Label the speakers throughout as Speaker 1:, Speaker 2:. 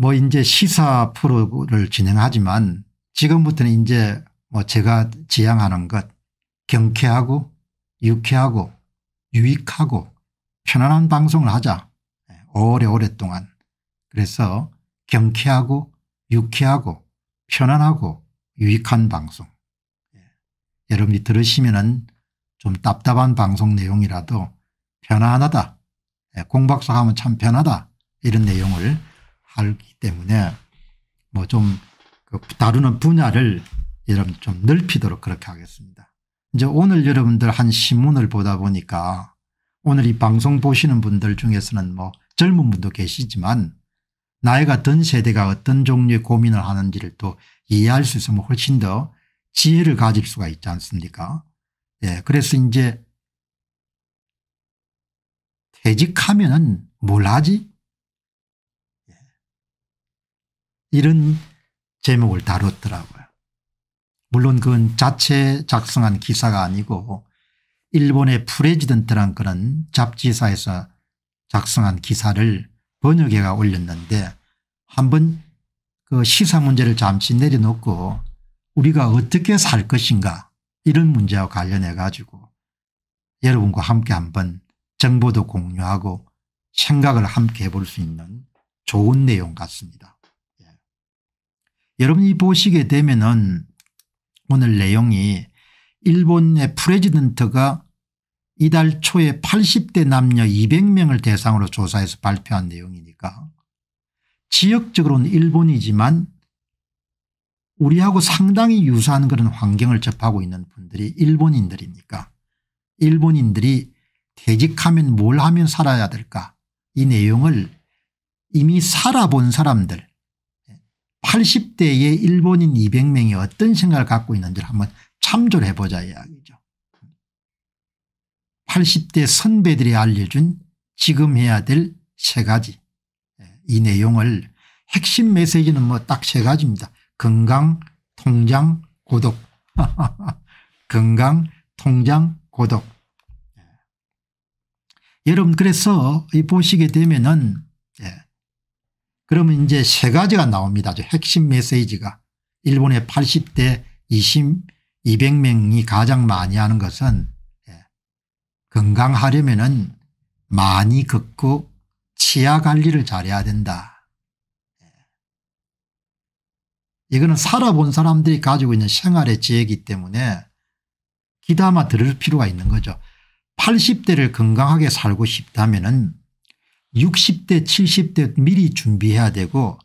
Speaker 1: 뭐 이제 시사 프로를 진행하지만 지금부터는 이제 뭐 제가 지향하는 것 경쾌하고 유쾌하고 유익하고 편안한 방송을 하자 예, 오래 오래동안 그래서 경쾌하고 유쾌하고 편안하고 유익한 방송 예, 여러분이 들으시면 은좀 답답한 방송 내용이라도 편안하다 예, 공박사 하면 참 편하다 이런 내용을 하기 때문에 뭐좀 그 다루는 분야를 여러분 좀 넓히도록 그렇게 하겠습니다. 이제 오늘 여러분들 한 신문을 보다 보니까 오늘 이 방송 보시는 분들 중에서는 뭐 젊은 분도 계시지만 나이가 든 세대가 어떤 종류의 고민을 하는지를 또 이해할 수 있으면 훨씬 더 지혜를 가질 수가 있지 않습니까? 예, 그래서 이제 퇴직하면뭘 하지? 이런 제목을 다뤘더라고요. 물론 그건 자체 작성한 기사가 아니고 일본의 프레지던트란 그런 잡지사에서 작성한 기사를 번역해가 올렸는데 한번 그 시사 문제를 잠시 내려놓고 우리가 어떻게 살 것인가 이런 문제와 관련해 가지고 여러분과 함께 한번 정보도 공유하고 생각을 함께 해볼 수 있는 좋은 내용 같습니다. 여러분이 보시게 되면은 오늘 내용이 일본의 프레지던트가 이달 초에 80대 남녀 200명을 대상으로 조사해서 발표한 내용이니까 지역적으로는 일본이지만 우리하고 상당히 유사한 그런 환경을 접하고 있는 분들이 일본인들이니까 일본인들이 퇴직하면 뭘 하면 살아야 될까 이 내용을 이미 살아본 사람들 80대의 일본인 200명이 어떤 생각을 갖고 있는지를 한번 참조를 해보자 이야기죠. 80대 선배들이 알려준 지금 해야 될 세 가지 예, 이 내용을 핵심 메시지는 뭐 딱 세 가지입니다. 건강, 통장, 고독. 건강, 통장, 고독. 예. 여러분 그래서 보시게 되면은 그러면 이제 세 가지가 나옵니다. 핵심 메시지가. 일본의 80대 20, 200명이 가장 많이 하는 것은 예, 건강하려면 은 많이 걷고 치아 관리를 잘해야 된다. 예. 이거는 살아본 사람들이 가지고 있는 생활의 지혜이기 때문에 기담아 들을 필요가 있는 거죠. 80대를 건강하게 살고 싶다면 60대 70대 미리 준비해야 되고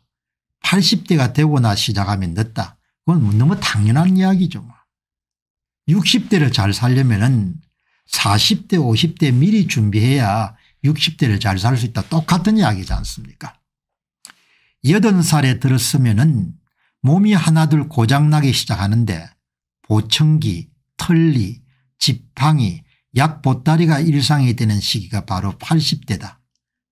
Speaker 1: 80대가 되고 나 시작하면 늦다. 그건 뭐 너무 당연한 이야기죠. 60대를 뭐. 잘 살려면 은 40대 50대 미리 준비해야 60대를 잘 살 수 있다. 똑같은 이야기지 않습니까 80살에 들었으면 은 몸이 하나둘 고장나기 시작하는데 보청기 털리 지팡이 약보따리가 일상이 되는 시기가 바로 80대다.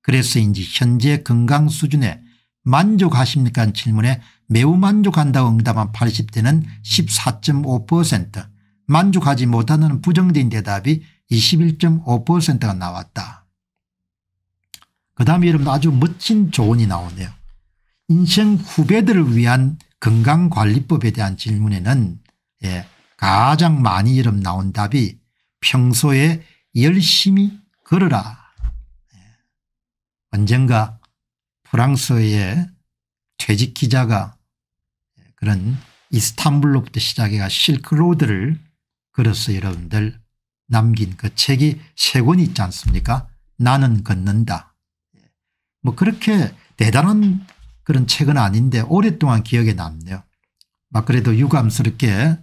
Speaker 1: 그래서인지 현재 건강 수준에 만족하십니까? 질문에 매우 만족한다고 응답한 80대는 14.5% 만족하지 못하는 부정된 대답이 21.5%가 나왔다. 그 다음에 여러분 아주 멋진 조언이 나오네요. 인생 후배들을 위한 건강관리법에 대한 질문에는 예, 가장 많이 여러분 나온 답이 평소에 열심히 걸어라 언젠가 프랑스의 퇴직 기자가 그런 이스탄불로부터 시작해가 실크로드를 걸어서 여러분들 남긴 그 책이 세 권이 있지 않습니까 나는 걷는다 뭐 그렇게 대단한 그런 책은 아닌데 오랫동안 기억에 남네요 막 그래도 유감스럽게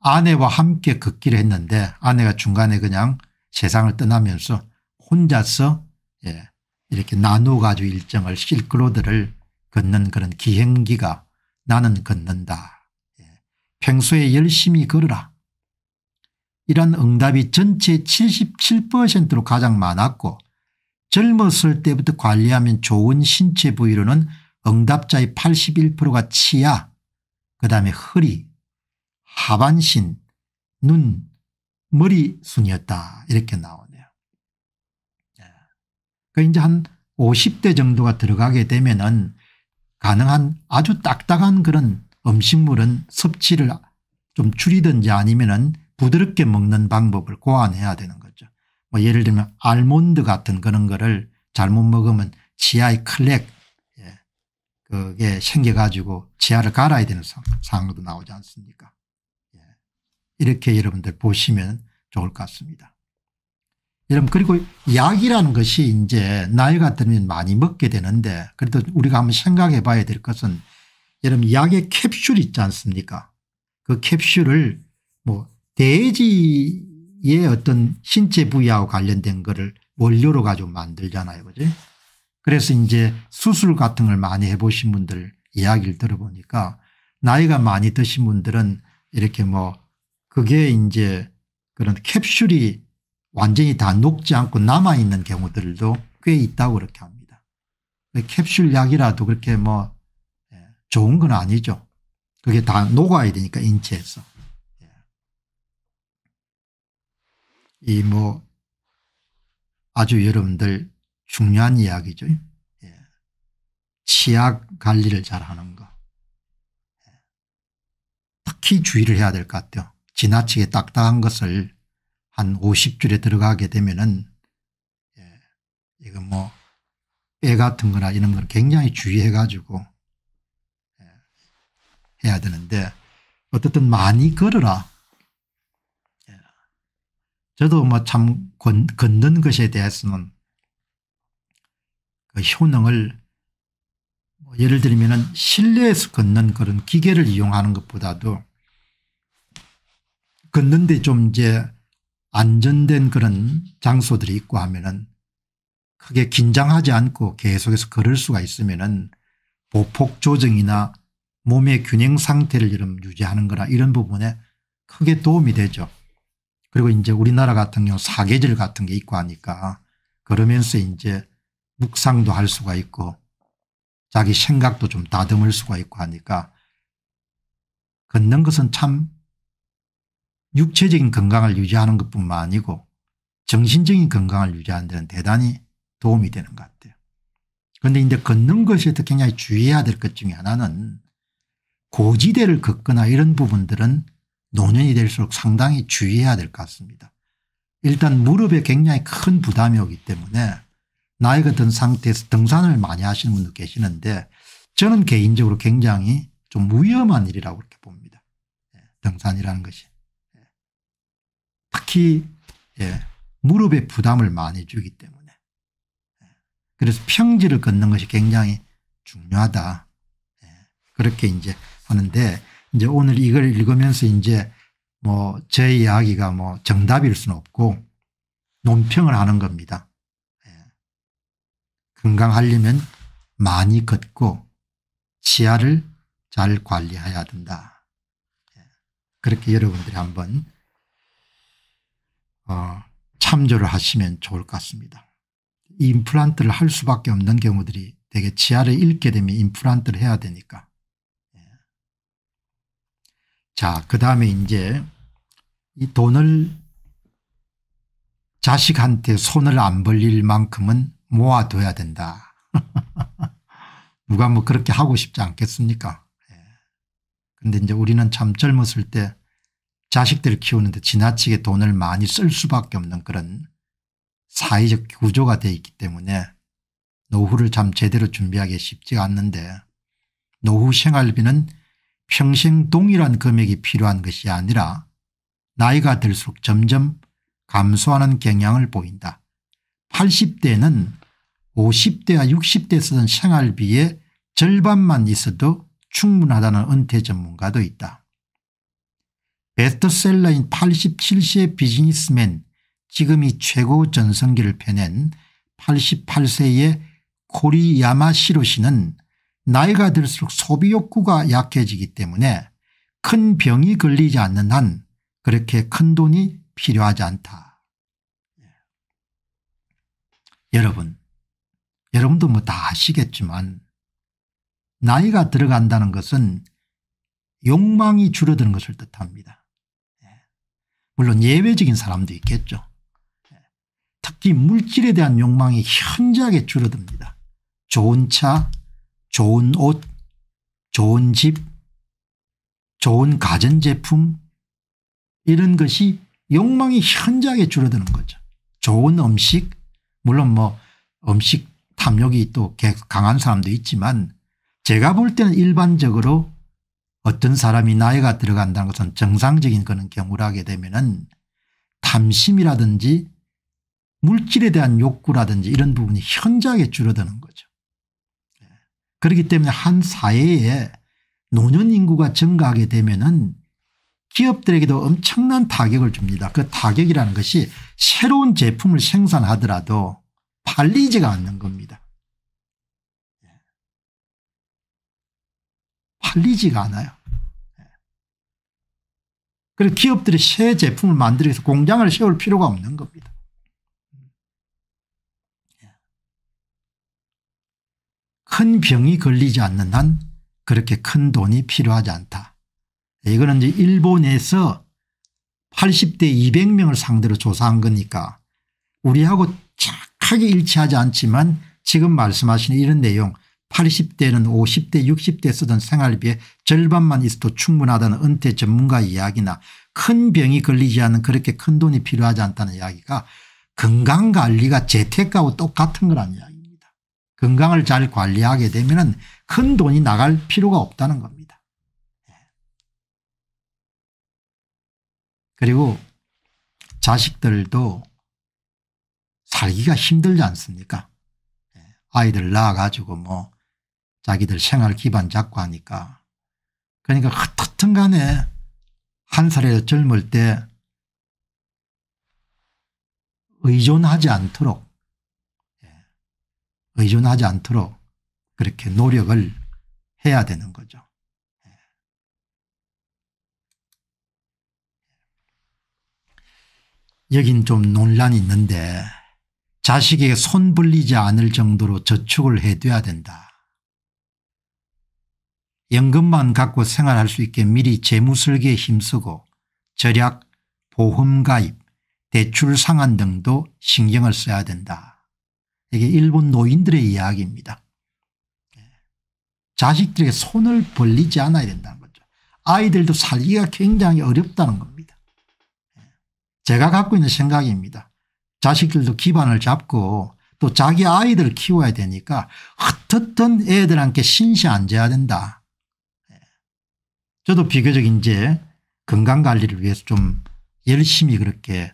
Speaker 1: 아내와 함께 걷기로 했는데 아내가 중간에 그냥 세상을 떠나면서 혼자서 예, 이렇게 나누어가지고 일정을 실크로드를 걷는 그런 기행기가 나는 걷는다. 예. 평소에 열심히 걸으라. 이런 응답이 전체 77%로 가장 많았고 젊었을 때부터 관리하면 좋은 신체 부위로는 응답자의 81%가 치아 그다음에 허리 하반신 눈 머리 순이었다 이렇게 나온 그러니까 이제 한 50대 정도가 들어가게 되면은 가능한 아주 딱딱한 그런 음식물은 섭취를 좀 줄이든지 아니면은 부드럽게 먹는 방법을 고안해야 되는 거죠. 뭐 예를 들면 알몬드 같은 그런 거를 잘못 먹으면 치아의 클렉 예. 그게 생겨가지고 치아를 갈아야 되는 상황도 나오지 않습니까 예. 이렇게 여러분들 보시면 좋을 것 같습니다. 여러분 그리고 약이라는 것이 이제 나이가 들면 많이 먹게 되는데 그래도 우리가 한번 생각해 봐야 될 것은 여러분 약의 캡슐 있지 않습니까 그 캡슐을 뭐 돼지의 어떤 신체 부위하고 관련된 거를 원료로 가지고 만들잖아요 그죠 그래서 이제 수술 같은 걸 많이 해보신 분들 이야기를 들어보니까 나이가 많이 드신 분들은 이렇게 뭐 그게 이제 그런 캡슐이 완전히 다 녹지 않고 남아있는 경우들도 꽤 있다고 그렇게 합니다. 그 캡슐 약이라도 그렇게 뭐 예, 좋은 건 아니죠. 그게 다 녹아야 되니까 인체에서. 예. 이뭐 아주 여러분들 중요한 이야기죠. 예. 치약 관리를 잘하는 거. 특히 주의를 해야 될 것 같아요. 지나치게 딱딱한 것을 한 50줄에 들어가게 되면은 예, 이거 뭐애 같은 거나 이런 걸 굉장히 주의해 가지고 예, 해야 되는데 어쨌든 많이 걸어라. 예. 저도 뭐 참 걷는 것에 대해서는 그 효능을 뭐 예를 들면 은 실내에서 걷는 그런 기계를 이용하는 것보다도 걷는데 좀 이제 안전된 그런 장소들이 있고 하면은 크게 긴장하지 않고 계속해서 걸을 수가 있으면은 보폭 조정이나 몸의 균형 상태를 이런 유지하는 거나 이런 부분에 크게 도움이 되죠. 그리고 이제 우리나라 같은 경우 사계절 같은 게 있고 하니까 그러면서 이제 묵상도 할 수가 있고 자기 생각도 좀 다듬을 수가 있고 하니까 걷는 것은 참 육체적인 건강을 유지하는 것뿐만 아니고 정신적인 건강을 유지하는 데는 대단히 도움이 되는 것 같아요. 그런데 이제 걷는 것이 굉장히 주의해야 될 것 중에 하나는 고지대를 걷거나 이런 부분들은 노년이 될수록 상당히 주의해야 될 것 같습니다. 일단 무릎에 굉장히 큰 부담이 오기 때문에 나이가 든 상태에서 등산을 많이 하시는 분도 계시는데 저는 개인적으로 굉장히 좀 위험한 일이라고 그렇게 봅니다. 예, 등산이라는 것이. 특히 예, 무릎에 부담을 많이 주기 때문에 예. 그래서 평지를 걷는 것이 굉장히 중요하다. 예, 그렇게 이제 하는데 이제 오늘 이걸 읽으면서 이제 뭐제 이야기가 뭐 정답일 수는 없고 논평을 하는 겁니다. 예. 건강하려면 많이 걷고 치아를 잘 관리해야 된다. 예. 그렇게 여러분들이 한번 어, 참조를 하시면 좋을 것 같습니다. 임플란트를 할 수밖에 없는 경우들이 되게 치아를 잃게 되면 임플란트를 해야 되니까. 예. 자, 그 다음에 이제 이 돈을 자식한테 손을 안 벌릴 만큼은 모아둬야 된다. 누가 뭐 그렇게 하고 싶지 않겠습니까? 예. 근데 이제 우리는 참 젊었을 때 자식들 키우는데 지나치게 돈을 많이 쓸 수밖에 없는 그런 사회적 구조가 되어 있기 때문에 노후를 참 제대로 준비하기 쉽지 않는데 노후 생활비는 평생 동일한 금액이 필요한 것이 아니라 나이가 들수록 점점 감소하는 경향을 보인다. 80대는 50대와 60대 쓰던 생활비의 절반만 있어도 충분하다는 은퇴 전문가도 있다. 베스트셀러인 8 7세의 비즈니스맨 지금이 최고 전성기를 펴낸 88세의 코리야마 시로시는 나이가 들수록 소비 욕구가 약해지기 때문에 큰 병이 걸리지 않는 한 그렇게 큰 돈이 필요하지 않다. 예. 여러분 여러분도 뭐 다 아시겠지만 나이가 들어간다는 것은 욕망이 줄어드는 것을 뜻합니다. 물론 예외적인 사람도 있겠죠. 예. 특히 물질에 대한 욕망이 현저하게 줄어듭니다. 좋은 차, 좋은 옷, 좋은 집, 좋은 가전제품 이런 것이 욕망이 현저하게 줄어드는 거죠. 좋은 음식 물론 뭐 음식 탐욕이 또 강한 사람도 있지만 제가 볼 때는 일반적으로 어떤 사람이 나이가 들어간다는 것은 정상적인 그런 경우라게 되면은 탐심이라든지 물질에 대한 욕구라든지 이런 부분이 현저하게 줄어드는 거죠. 예. 그렇기 때문에 한 사회에 노년 인구가 증가하게 되면은 기업들에게도 엄청난 타격을 줍니다. 그 타격이라는 것이 새로운 제품을 생산하더라도 팔리지가 않는 겁니다. 팔리지가 않아요. 예. 그래서 기업들이 새 제품을 만들기 위해서 공장을 세울 필요가 없는 겁니다. 예. 큰 병이 걸리지 않는 한 그렇게 큰 돈이 필요하지 않다. 이거는 이제 일본에서 80대 200명을 상대로 조사한 거니까 우리하고 착하게 일치하지 않지만 지금 말씀하신 이런 내용 80대는 50대 60대 쓰던 생활비의 절반만 있어도 충분하다는 은퇴 전문가 이야기나 큰 병이 걸리지 않은 그렇게 큰 돈이 필요하지 않다는 이야기가 건강관리가 재테크하고 똑같은 거란 이야기입니다. 건강을 잘 관리하게 되면 큰 돈이 나갈 필요가 없다는 겁니다. 예. 그리고 자식들도 살기가 힘들지 않습니까 예. 아이들 낳아가지고 뭐 자기들 생활 기반 잡고 하니까. 그러니까 어떻든 간에 한 살에 젊을 때 의존하지 않도록 예, 의존하지 않도록 그렇게 노력을 해야 되는 거죠. 예. 여긴 좀 논란이 있는데 자식에게 손벌리지 않을 정도로 저축을 해둬야 된다. 연금만 갖고 생활할 수 있게 미리 재무설계에 힘쓰고 절약, 보험가입, 대출 상환 등도 신경을 써야 된다. 이게 일본 노인들의 이야기입니다. 자식들에게 손을 벌리지 않아야 된다는 거죠. 아이들도 살기가 굉장히 어렵다는 겁니다. 제가 갖고 있는 생각입니다. 자식들도 기반을 잡고 또 자기 아이들 을 키워야 되니까 흩었던 애들한테 신시 안 져야 된다. 저도 비교적 이제 건강관리를 위해서 좀 열심히 그렇게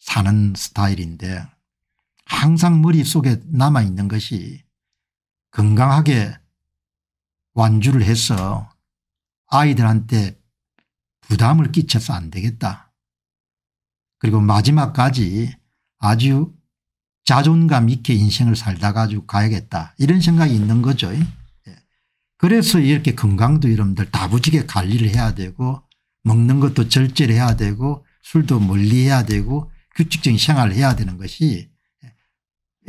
Speaker 1: 사는 스타일인데 항상 머릿속에 남아있는 것이 건강하게 완주를 해서 아이들한테 부담을 끼쳐서 안 되겠다. 그리고 마지막까지 아주 자존감 있게 인생을 살다 가지고 가야겠다. 이런 생각이 있는 거죠. 그래서 이렇게 건강도 여러분들 다부지게 관리를 해야 되고 먹는 것도 절제를 해야 되고 술도 멀리해야 되고 규칙적인 생활을 해야 되는 것이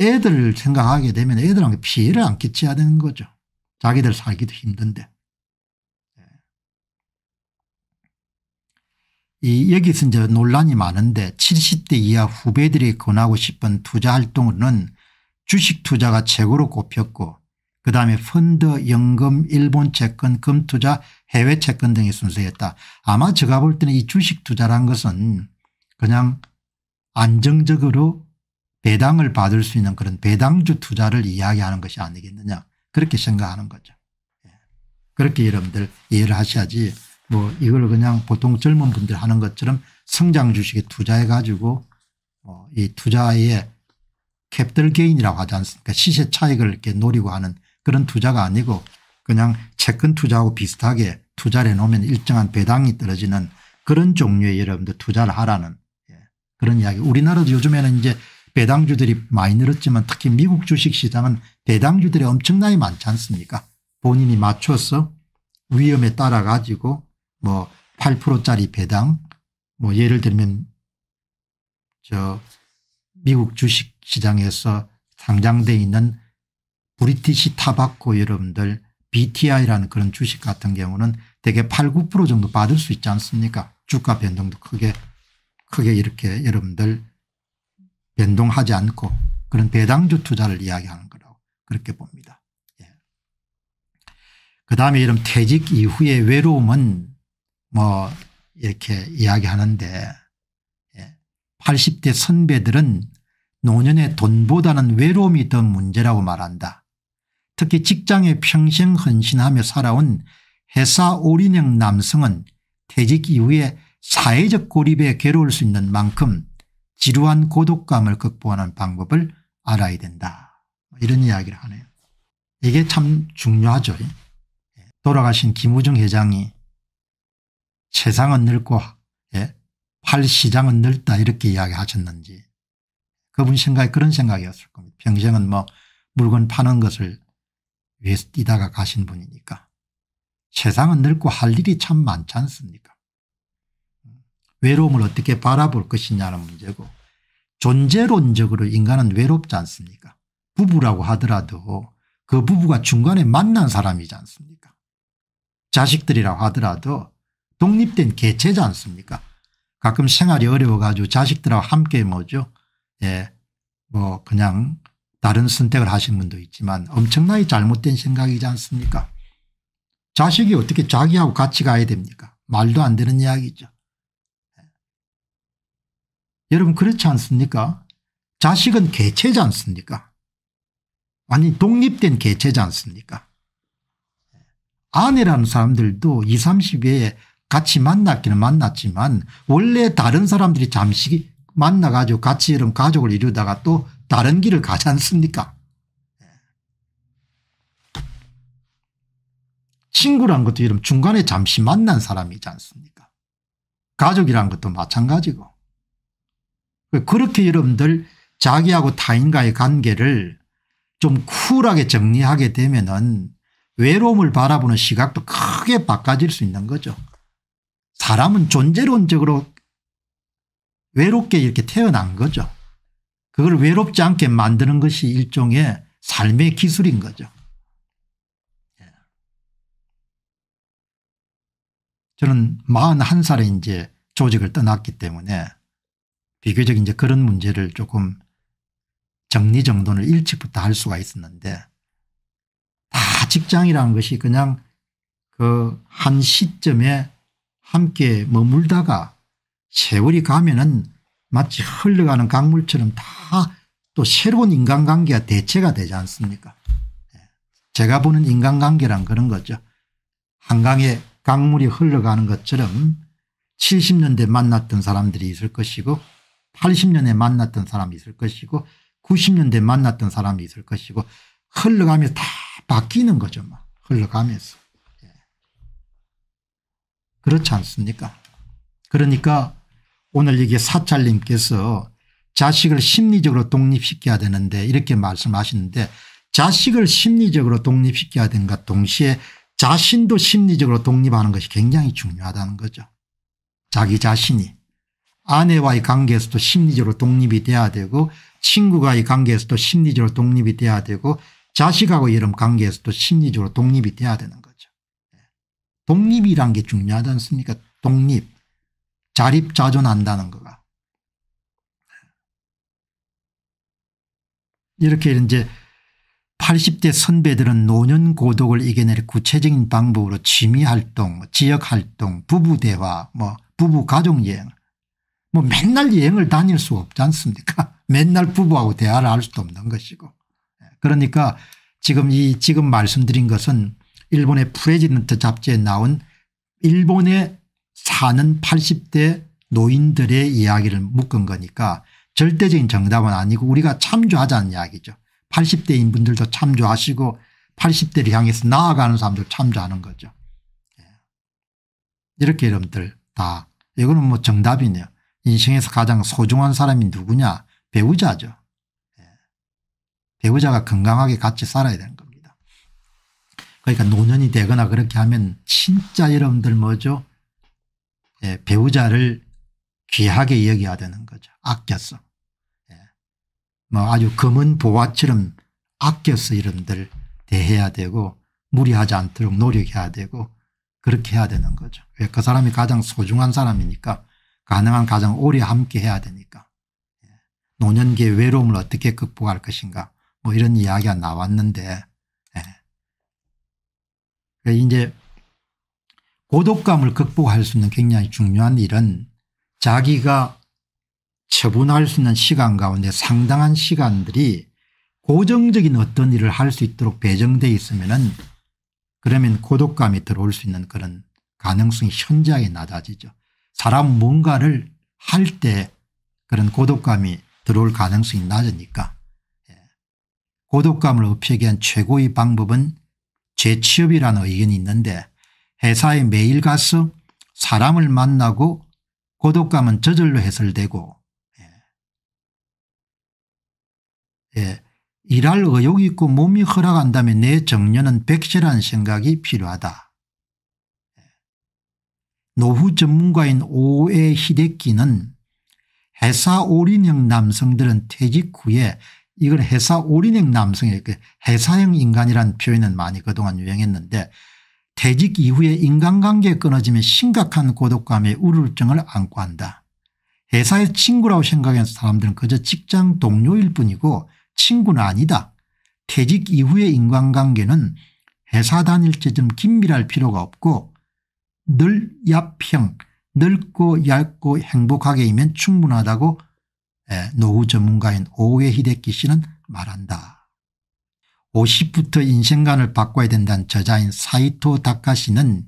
Speaker 1: 애들 을 생각하게 되면 애들한테 피해를 안 끼쳐야 되는 거죠. 자기들 살기도 힘든데. 이 여기서 이제 논란이 많은데 70대 이하 후배들이 권하고 싶은 투자 활동은 주식 투자가 최고로 꼽혔고 그 다음에 펀드, 연금, 일본 채권, 금투자, 해외 채권 등의 순서였다. 아마 제가 볼 때는 이 주식 투자란 것은 그냥 안정적으로 배당을 받을 수 있는 그런 배당주 투자를 이야기하는 것이 아니겠느냐 그렇게 생각하는 거죠. 예. 그렇게 여러분들 이해를 하셔야지 뭐 이걸 그냥 보통 젊은 분들 하는 것처럼 성장 주식에 투자해 가지고 뭐이투자에 캡들 개인이라고 하지 않습니까 시세 차익을 이렇게 노리고 하는 그런 투자가 아니고 그냥 채권 투자하고 비슷하게 투자를 해놓으면 일정한 배당이 떨어지는 그런 종류의 여러분들 투자를 하라는 예. 그런 이야기 우리나라도 요즘에는 이제 배당주들이 많이 늘었지만 특히 미국 주식시장은 배당주들이 엄청나게 많지 않습니까 본인이 맞춰서 위험에 따라 가지고 뭐 8%짜리 배당 뭐 예를 들면 저 미국 주식시장에서 상장돼 있는 브리티시 타바코 여러분들 BTI라는 그런 주식 같은 경우는 대개 8, 9% 정도 받을 수 있지 않습니까? 주가 변동도 크게 크게 이렇게 여러분들 변동하지 않고 그런 배당주 투자를 이야기하는 거라고 그렇게 봅니다. 예. 그다음에 이런 퇴직 이후의 외로움은 뭐 이렇게 이야기하는데 예. 80대 선배들은 노년의 돈보다는 외로움이 더 문제라고 말한다. 특히 직장에 평생 헌신하며 살아온 회사 올인형 남성은 퇴직 이후에 사회적 고립에 괴로울 수 있는 만큼 지루한 고독감을 극복하는 방법을 알아야 된다. 이런 이야기를 하네요. 이게 참 중요하죠. 예. 돌아가신 김우중 회장이 세상은 늙고 예, 팔 시장은 늙다 이렇게 이야기하셨는지 그분 생각이 그런 생각이었을 겁니다. 평생은 뭐 물건 파는 것을 위해서 뛰다가 가신 분이니까. 세상은 늙고 할 일이 참 많지 않습니까? 외로움을 어떻게 바라볼 것이냐는 문제고 존재론적으로 인간은 외롭지 않습니까? 부부라고 하더라도 그 부부가 중간에 만난 사람이지 않습니까? 자식들이라고 하더라도 독립된 개체지 않습니까? 가끔 생활이 어려워가지고 자식들하고 함께 뭐죠? 예, 뭐 그냥 다른 선택을 하신 분도 있지만 엄청나게 잘못된 생각이지 않습니까 자식이 어떻게 자기하고 같이 가야 됩니까 말도 안 되는 이야기죠. 예. 여러분 그렇지 않습니까 자식은 개체지 않습니까 아니 독립된 개체지 않습니까 아내라는 사람들도 20, 30에 같이 만났기는 만났지만 원래 다른 사람들이 잠시 만나가지고 같이 이런 가족을 이루다가 또 다른 길을 가지 않습니까? 친구란 것도 이런 중간에 잠시 만난 사람이지 않습니까? 가족이란 것도 마찬가지고. 그렇게 여러분들 자기하고 타인과의 관계를 좀 쿨하게 정리하게 되면은 외로움을 바라보는 시각도 크게 바꿔질 수 있는 거죠. 사람은 존재론적으로 외롭게 이렇게 태어난 거죠. 그걸 외롭지 않게 만드는 것이 일종의 삶의 기술인 거죠. 예. 저는 41살에 이제 조직을 떠났기 때문에 비교적 이제 그런 문제를 조금 정리정돈을 일찍부터 할 수가 있었는데 다 직장이라는 것이 그냥 그 한 시점에 함께 머물다가 세월이 가면은 마치 흘러가는 강물처럼 다 또 새로운 인간관계가 대체가 되지 않습니까 예. 제가 보는 인간관계란 그런 거죠. 한강에 강물이 흘러가는 것처럼 70년대 만났던 사람들이 있을 것이고 80년에 만났던 사람이 있을 것이고 90년대 만났던 사람이 있을 것이고 흘러가면서 다 바뀌는 거죠. 막. 뭐. 흘러가면서. 예. 그렇지 않습니까 그러니까 오늘 여기 사찰님께서 자식을 심리적으로 독립시켜야 되는데 이렇게 말씀하시는데 자식을 심리적으로 독립시켜야 된과 동시에 자신도 심리적으로 독립하는 것이 굉장히 중요하다는 거죠. 자기 자신이 아내와의 관계에서도 심리적으로 독립이 돼야 되고 친구와의 관계에서도 심리적으로 독립이 돼야 되고 자식하고 이런 관계에서도 심리적으로 독립이 돼야 되는 거죠. 네. 독립이란 게 중요하지 않습니까 독립. 자립자존한다는 거가. 이렇게 이제 80대 선배들은 노년 고독을 이겨낼 구체적인 방법으로 취미활동, 지역활동, 부부대화, 뭐 부부가족여행 뭐 맨날 여행을 다닐 수 없지 않습니까 맨날 부부하고 대화를 할 수도 없는 것이고 예, 그러니까 지금 이 지금 말씀드린 것은 일본의 프레지던트 잡지에 나온 일본의 사는 80대 노인들의 이야기를 묶은 거니까 절대적인 정답은 아니고 우리가 참조하자는 이야기죠. 80대인 분들도 참조하시고 80대를 향해서 나아가는 사람들 참조하는 거죠. 예. 이렇게 여러분들 다 이거는 뭐 정답이네요. 인생에서 가장 소중한 사람이 누구냐 배우자죠. 예. 배우자가 건강하게 같이 살아야 되는 겁니다. 그러니까 노년이 되거나 그렇게 하면 진짜 여러분들 뭐죠 예, 배우자를 귀하게 여겨야 되는 거죠. 아껴서. 예. 뭐 아주 검은 보화처럼 아껴서 이런들 대해야 되고 무리하지 않도록 노력해야 되고 그렇게 해야 되는 거죠. 왜 그 사람이 가장 소중한 사람이니까 가능한 가장 오래 함께 해야 되니까 예. 노년기의 외로움을 어떻게 극복할 것인가 뭐 이런 이야기가 나왔는데 예. 이제 고독감을 극복할 수 있는 굉장히 중요한 일은 자기가 처분할 수 있는 시간 가운데 상당한 시간들이 고정적인 어떤 일을 할 수 있도록 배정되어 있으면 은 그러면 고독감이 들어올 수 있는 그런 가능성이 현저하게 낮아지죠. 사람 뭔가를 할 때 그런 고독감이 들어올 가능성이 낮으니까 예. 고독감을 없애기 위한 최고의 방법은 재취업이라는 의견이 있는데 회사에 매일 가서 사람을 만나고 고독감은 저절로 해설되고 예. 예. 일할 의욕이 있고 몸이 허락한다면 내 정년은 백세라는 생각이 필요하다. 예. 노후 전문가인 오에 히데키는 회사 올인형 남성들은 퇴직 후에 이걸 회사 올인형 남성의 그 회사형 인간이라는 표현은 많이 그동안 유행했는데 퇴직 이후에 인간관계 끊어지면 심각한 고독감의 우울증을 안고 한다. 회사의 친구라고 생각한 사람들은 그저 직장 동료일 뿐이고 친구는 아니다. 퇴직 이후의 인간관계는 회사 다닐 때쯤 긴밀할 필요가 없고 늘 얍형 넓고 얇고 행복하게이면 충분하다고 예, 노후 전문가인 오우에 히데키 씨는 말한다. 50부터 인생관을 바꿔야 된다는 저자인 사이토 다카시는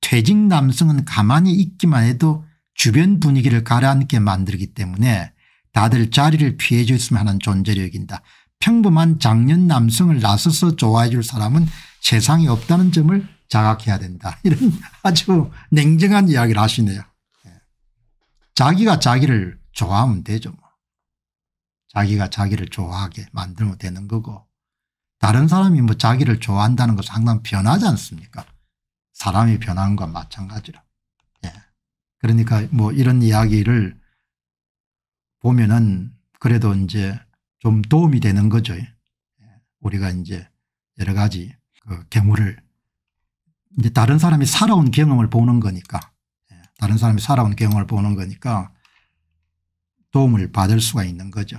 Speaker 1: 퇴직 남성은 가만히 있기만 해도 주변 분위기를 가라앉게 만들기 때문에 다들 자리를 피해 줬으면 하는 존재로 여긴다. 평범한 장년 남성을 나서서 좋아해 줄 사람은 세상에 없다는 점을 자각해야 된다. 이런 아주 냉정한 이야기를 하시네요. 예. 자기가 자기를 좋아하면 되죠. 뭐. 자기가 자기를 좋아하게 만들면 되는 거고 다른 사람이 뭐 자기를 좋아한다는 거 상당히 변하지 않습니까? 사람이 변하는 건 마찬가지라. 예. 그러니까 뭐 이런 이야기를 보면은 그래도 이제 좀 도움이 되는 거죠. 예. 우리가 이제 여러 가지 그 괴물을 이제 다른 사람이 살아온 경험을 보는 거니까 예. 다른 사람이 살아온 경험을 보는 거니까 도움을 받을 수가 있는 거죠.